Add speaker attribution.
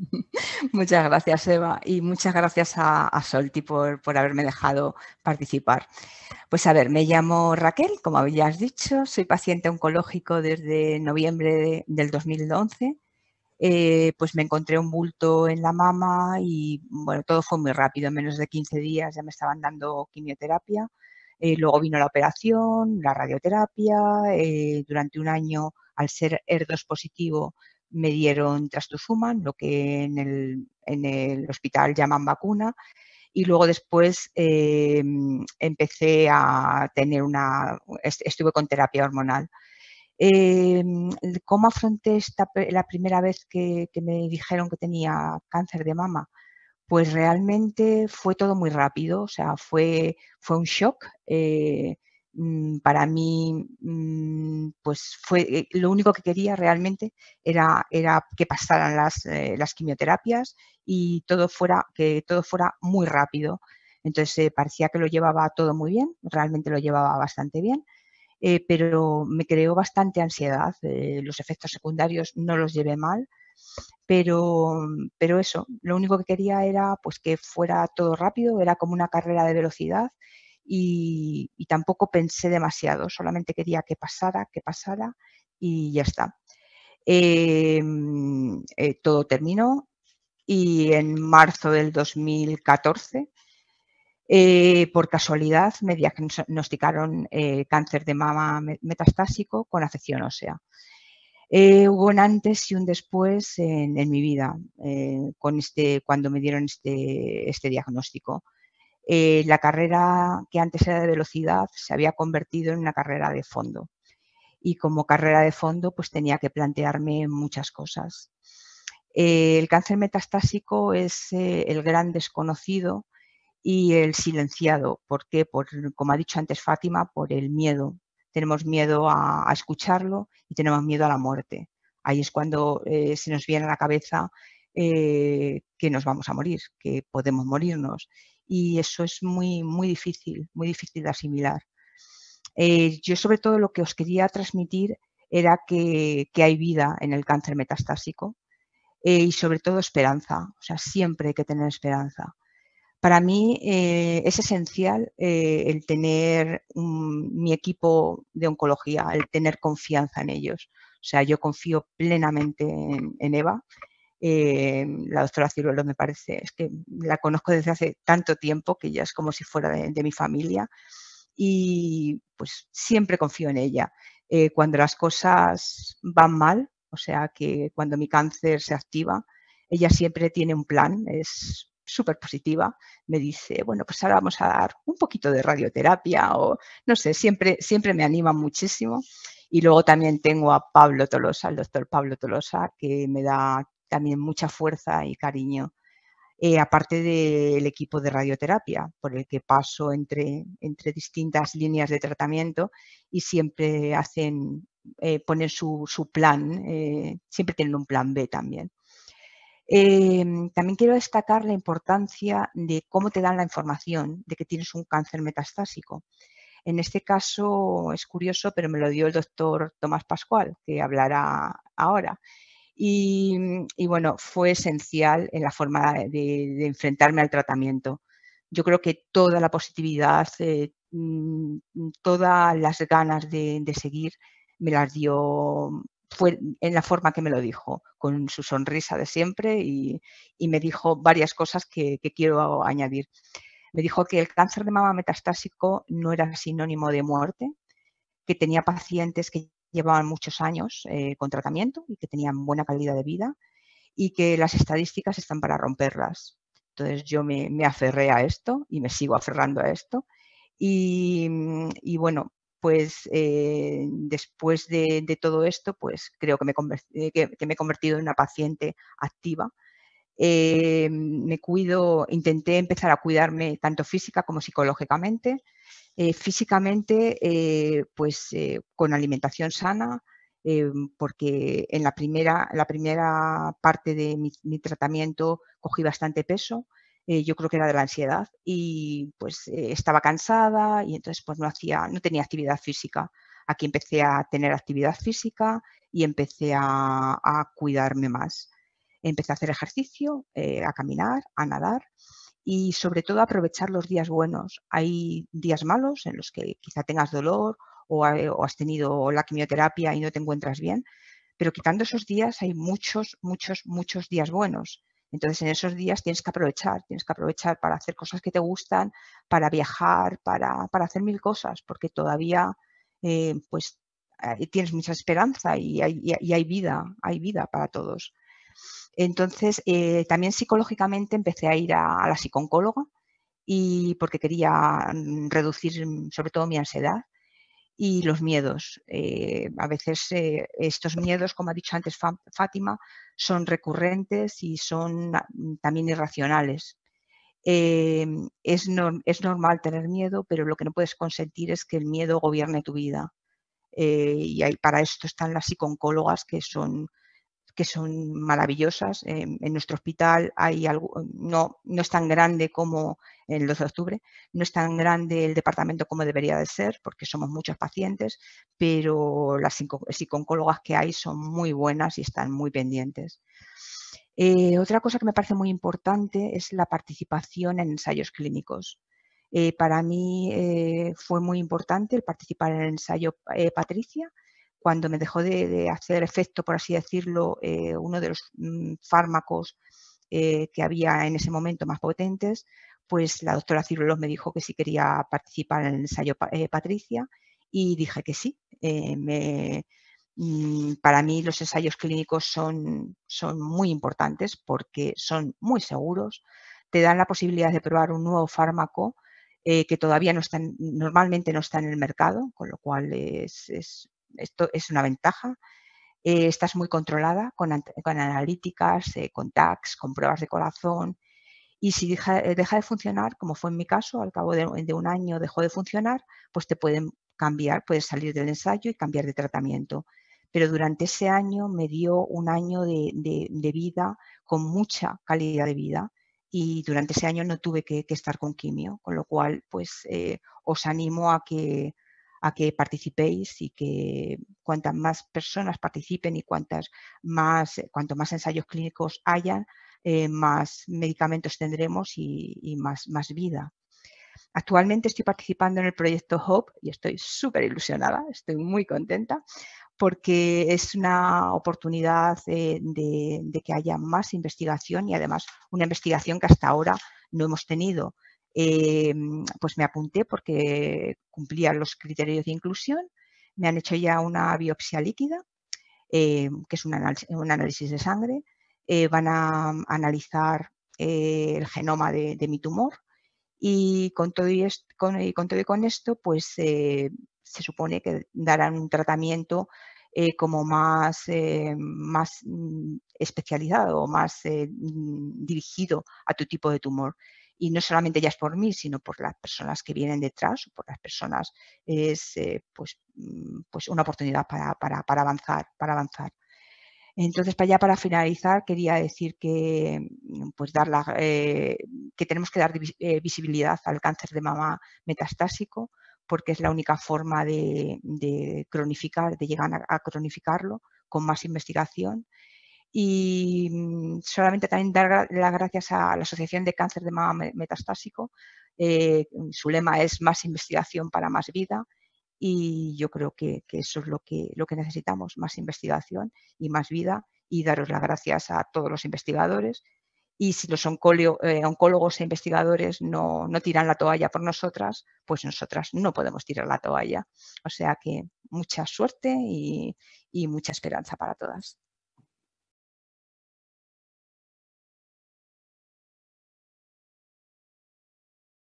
Speaker 1: Muchas gracias, Eva, y muchas gracias a, Solti por, haberme dejado participar. Pues a ver, me llamo Raquel, como habías dicho, soy paciente oncológico desde noviembre del 2011. Eh, pues me encontré un bulto en la mama y bueno, todo fue muy rápido, en menos de 15 días ya me estaban dando quimioterapia. Eh, luego vino la operación, la radioterapia, eh, durante un año al ser ER2 positivo me dieron trastuzuman, lo que en el, hospital llaman vacuna, y luego después em, empecé a tener una, estuve con terapia hormonal. Em, ¿Cómo afronté esta, la primera vez que, me dijeron que tenía cáncer de mama? Pues realmente fue todo muy rápido, o sea, fue, fue un shock. Eh, Mm, para mí, mm, pues eh, lo único que quería realmente era, era que pasaran las, eh, las, quimioterapias y todo fuera, que todo fuera muy rápido. Entonces eh, parecía que lo llevaba todo muy bien, realmente lo llevaba bastante bien, pero me creó bastante ansiedad. los efectos secundarios no los llevé mal, mm, pero, eso, lo único que quería era pues que fuera todo rápido, era como una carrera de velocidad y, tampoco pensé demasiado, solamente quería que pasara, que pasara y ya está. Em, eh, todo terminó y en marzo del 2014, eh, por casualidad, me diagnosticaron eh, cáncer de mama metastásico con afección ósea. hubo un antes y un después en, mi vida con este, cuando me dieron este, este diagnóstico. Eh, la carrera que antes era de velocidad se había convertido en una carrera de fondo. Y como carrera de fondo, pues tenía que plantearme muchas cosas. Eh, el cáncer metastásico es eh, el gran desconocido y el silenciado. ¿Por qué? como ha dicho antes Fátima, por el miedo. Tenemos miedo a, escucharlo y tenemos miedo a la muerte. Ahí es cuando se nos viene a la cabeza que nos vamos a morir, que podemos morirnos y eso es muy, muy difícil, muy difícil de asimilar. Eh, yo sobre todo lo que os quería transmitir era que, hay vida en el cáncer metastásico eh, y sobre todo esperanza, o sea, siempre hay que tener esperanza. Para mí eh, es esencial el tener mi equipo de oncología, el tener confianza en ellos. O sea, yo confío plenamente en Eva eh, la doctora Ciruelo me parece, es que la conozco desde hace tanto tiempo que ya es como si fuera de, mi familia y pues siempre confío en ella. Eh, cuando las cosas van mal, o sea que cuando mi cáncer se activa, ella siempre tiene un plan, es súper positiva, me dice, bueno, pues ahora vamos a dar un poquito de radioterapia o no sé, siempre, siempre me anima muchísimo. Y luego también tengo a Pablo Tolosa, el doctor Pablo Tolosa, que me da también mucha fuerza y cariño. Eh, aparte del equipo de radioterapia, por el que paso entre, distintas líneas de tratamiento y siempre hacen, eh, ponen su, plan, eh, siempre tienen un plan B también. Em, también quiero destacar la importancia de cómo te dan la información de que tienes un cáncer metastásico. En este caso es curioso, pero me lo dio el doctor Tomás Pascual, que hablará ahora. Mm, y, bueno, fue esencial en la forma de, enfrentarme al tratamiento. Yo creo que toda la positividad, eh, mm, mm, todas las ganas de, seguir me las dio fue en la forma que me lo dijo, con su sonrisa de siempre y, me dijo varias cosas que, que, quiero añadir. Me dijo que el cáncer de mama metastásico no era sinónimo de muerte, que tenía pacientes que llevaban muchos años eh, con tratamiento y que tenían buena calidad de vida y que las estadísticas están para romperlas. Entonces yo me, aferré a esto y me sigo aferrando a esto. Y, mm, bueno, pues eh, después de, todo esto, pues creo que me, eh, que me he convertido en una paciente activa eh, me cuido, intenté empezar a cuidarme tanto física como psicológicamente. Eh, físicamente, eh, pues con alimentación sana, porque en la primera, parte de mi, tratamiento cogí bastante peso. yo creo que era de la ansiedad y pues estaba cansada y entonces pues no hacía, no tenía actividad física. Aquí empecé a tener actividad física y empecé a cuidarme más. Empecé a hacer ejercicio, eh, a caminar, a nadar y sobre todo aprovechar los días buenos. Hay días malos en los que quizá tengas dolor o, has tenido la quimioterapia y no te encuentras bien, pero quitando esos días hay muchos, muchos, muchos días buenos. Entonces, en esos días tienes que aprovechar, tienes que aprovechar para hacer cosas que te gustan, para viajar, para, hacer mil cosas, porque todavía eh, pues, eh, tienes mucha esperanza y y hay, vida, hay vida para todos. Entonces, eh, también psicológicamente empecé a ir a, la psiconcóloga y porque quería mm, reducir mm, sobre todo mi ansiedad y los miedos. Eh, a veces eh, estos miedos, como ha dicho antes Fátima, son recurrentes y son mm, también irracionales. Em, es, es, normal tener miedo, pero lo que no puedes consentir es que el miedo gobierne tu vida. y para esto están las psiconcólogas que son que son maravillosas. Em, en nuestro hospital hay algo, no, es tan grande como el 12 de octubre, no es tan grande el departamento como debería de ser, porque somos muchos pacientes, pero las psicólogas que hay son muy buenas y están muy pendientes. Eh, otra cosa que me parece muy importante es la participación en ensayos clínicos. Eh, para mí eh, fue muy importante el participar en el ensayo Patricia, cuando me dejó de, hacer efecto, por así decirlo, eh, uno de los mm, fármacos eh, que había en ese momento más potentes, pues la doctora Cirulos me dijo que si sí quería participar en el ensayo eh, Patricia y dije que sí. Mm, para mí los ensayos clínicos son, son muy importantes porque son muy seguros, te dan la posibilidad de probar un nuevo fármaco que todavía no normalmente no está en el mercado, con lo cual es, esto es una ventaja. Eh, estás muy controlada con, con analíticas, eh, con tags, con pruebas de corazón. Y si eh, deja, de funcionar, como fue en mi caso, al cabo de, un año dejó de funcionar, pues te pueden cambiar, puedes salir del ensayo y cambiar de tratamiento. Pero durante ese año me dio un año de, vida con mucha calidad de vida y durante ese año no tuve que, estar con quimio, con lo cual pues os animo a que, a que participéis y que cuantas más personas participen y cuantas más, eh, cuanto más ensayos clínicos haya, eh, más medicamentos tendremos y, más, más vida. Actualmente estoy participando en el proyecto Hope y estoy súper ilusionada, estoy muy contenta porque es una oportunidad eh, de, que haya más investigación y además una investigación que hasta ahora no hemos tenido. Eh, pues me apunté porque cumplía los criterios de inclusión. Me han hecho ya una biopsia líquida, eh, que es un análisis, de sangre. Eh, van a analizar el genoma de, mi tumor y con todo y, con, esto, pues se supone que darán un tratamiento como más, más mm, especializado o más mm, dirigido a tu tipo de tumor y no solamente ya es por mí, sino por las personas que vienen detrás por las personas, es eh, pues, mm, pues una oportunidad para, avanzar, para avanzar. Entonces, para ya para finalizar, quería decir que, mm, pues dar la, eh, que tenemos que dar eh, visibilidad al cáncer de mama metastásico porque es la única forma de, de cronificar, de llegar a, a cronificarlo con más investigación y, mm, solamente también dar las gracias a la Asociación de Cáncer de Mama Metastásico. Eh, su lema es más investigación para más vida y yo creo que, eso es lo que, necesitamos, más investigación y más vida y daros las gracias a todos los investigadores. Y si los eh, oncólogos e investigadores no, tiran la toalla por nosotras, pues nosotras no podemos tirar la toalla. O sea que mucha suerte y mucha esperanza para todas.